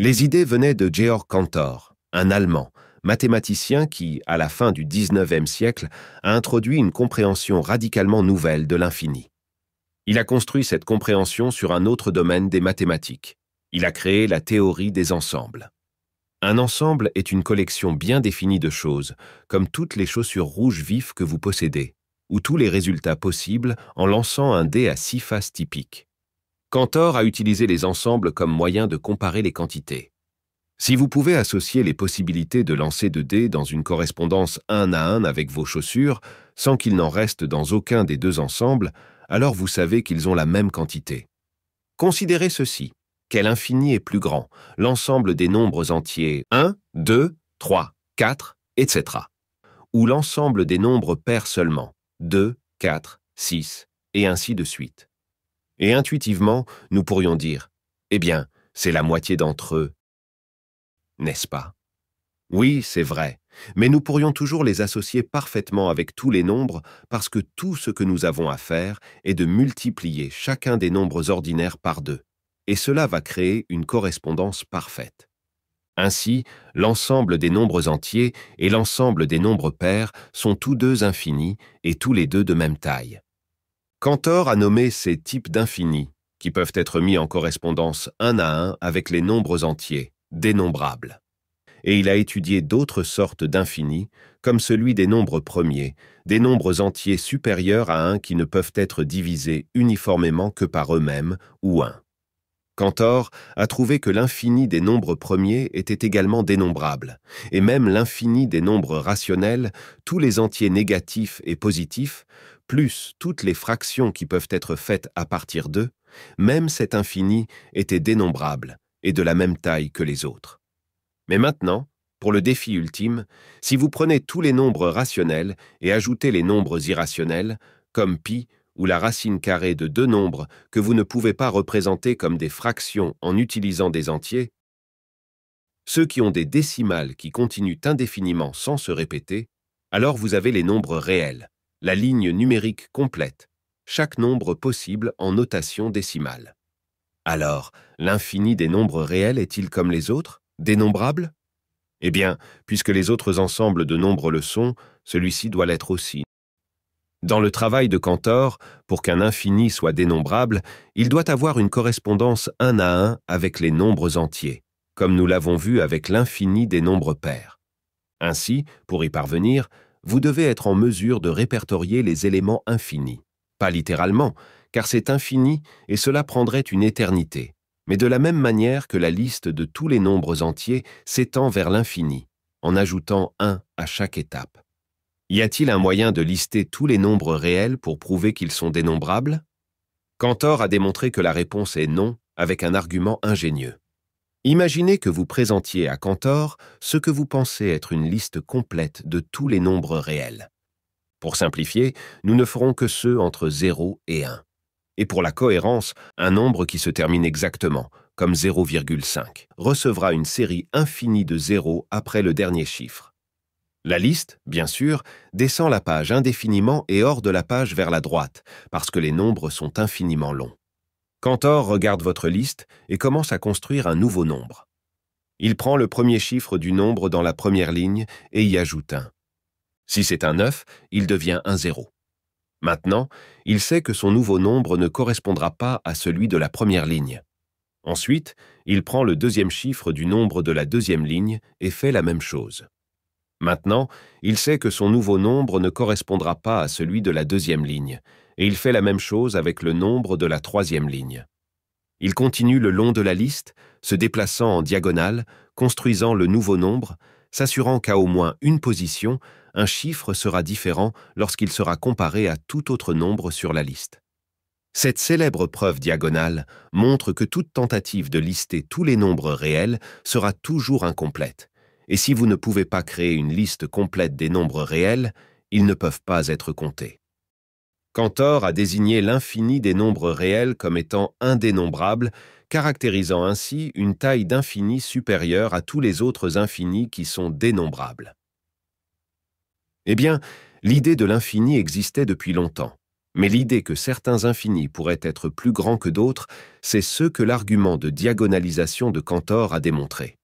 Les idées venaient de Georg Cantor, un Allemand, mathématicien qui, à la fin du XIXe siècle, a introduit une compréhension radicalement nouvelle de l'infini. Il a construit cette compréhension sur un autre domaine des mathématiques. Il a créé la théorie des ensembles. Un ensemble est une collection bien définie de choses, comme toutes les chaussures rouges vives que vous possédez, ou tous les résultats possibles en lançant un dé à six faces typiques. Cantor a utilisé les ensembles comme moyen de comparer les quantités. Si vous pouvez associer les possibilités de lancer de dés dans une correspondance un à un avec vos chaussures, sans qu'il n'en reste dans aucun des deux ensembles, alors vous savez qu'ils ont la même quantité. Considérez ceci. Quel infini est plus grand L'ensemble des nombres entiers 1, 2, 3, 4, etc. Ou l'ensemble des nombres pairs seulement 2, 4, 6, et ainsi de suite et intuitivement, nous pourrions dire Eh bien, c'est la moitié d'entre eux. N'est-ce pas Oui, c'est vrai, mais nous pourrions toujours les associer parfaitement avec tous les nombres parce que tout ce que nous avons à faire est de multiplier chacun des nombres ordinaires par deux, et cela va créer une correspondance parfaite. Ainsi, l'ensemble des nombres entiers et l'ensemble des nombres pairs sont tous deux infinis et tous les deux de même taille. Cantor a nommé ces types d'infinis, qui peuvent être mis en correspondance un à un avec les nombres entiers, dénombrables. Et il a étudié d'autres sortes d'infinis, comme celui des nombres premiers, des nombres entiers supérieurs à un qui ne peuvent être divisés uniformément que par eux-mêmes ou un. Cantor a trouvé que l'infini des nombres premiers était également dénombrable, et même l'infini des nombres rationnels, tous les entiers négatifs et positifs, plus toutes les fractions qui peuvent être faites à partir d'eux, même cet infini était dénombrable et de la même taille que les autres. Mais maintenant, pour le défi ultime, si vous prenez tous les nombres rationnels et ajoutez les nombres irrationnels, comme pi ou la racine carrée de deux nombres que vous ne pouvez pas représenter comme des fractions en utilisant des entiers, ceux qui ont des décimales qui continuent indéfiniment sans se répéter, alors vous avez les nombres réels, la ligne numérique complète, chaque nombre possible en notation décimale. Alors, l'infini des nombres réels est-il comme les autres, dénombrable Eh bien, puisque les autres ensembles de nombres le sont, celui-ci doit l'être aussi. Dans le travail de Cantor, pour qu'un infini soit dénombrable, il doit avoir une correspondance un à un avec les nombres entiers, comme nous l'avons vu avec l'infini des nombres pairs. Ainsi, pour y parvenir, vous devez être en mesure de répertorier les éléments infinis. Pas littéralement, car c'est infini et cela prendrait une éternité, mais de la même manière que la liste de tous les nombres entiers s'étend vers l'infini, en ajoutant un à chaque étape. Y a-t-il un moyen de lister tous les nombres réels pour prouver qu'ils sont dénombrables Cantor a démontré que la réponse est non avec un argument ingénieux. Imaginez que vous présentiez à Cantor ce que vous pensez être une liste complète de tous les nombres réels. Pour simplifier, nous ne ferons que ceux entre 0 et 1. Et pour la cohérence, un nombre qui se termine exactement, comme 0,5, recevra une série infinie de 0 après le dernier chiffre. La liste, bien sûr, descend la page indéfiniment et hors de la page vers la droite, parce que les nombres sont infiniment longs. Cantor regarde votre liste et commence à construire un nouveau nombre. Il prend le premier chiffre du nombre dans la première ligne et y ajoute un. Si c'est un 9, il devient un 0. Maintenant, il sait que son nouveau nombre ne correspondra pas à celui de la première ligne. Ensuite, il prend le deuxième chiffre du nombre de la deuxième ligne et fait la même chose. Maintenant, il sait que son nouveau nombre ne correspondra pas à celui de la deuxième ligne, et il fait la même chose avec le nombre de la troisième ligne. Il continue le long de la liste, se déplaçant en diagonale, construisant le nouveau nombre, s'assurant qu'à au moins une position, un chiffre sera différent lorsqu'il sera comparé à tout autre nombre sur la liste. Cette célèbre preuve diagonale montre que toute tentative de lister tous les nombres réels sera toujours incomplète, et si vous ne pouvez pas créer une liste complète des nombres réels, ils ne peuvent pas être comptés. Cantor a désigné l'infini des nombres réels comme étant indénombrable, caractérisant ainsi une taille d'infini supérieure à tous les autres infinis qui sont dénombrables. Eh bien, l'idée de l'infini existait depuis longtemps, mais l'idée que certains infinis pourraient être plus grands que d'autres, c'est ce que l'argument de diagonalisation de Cantor a démontré.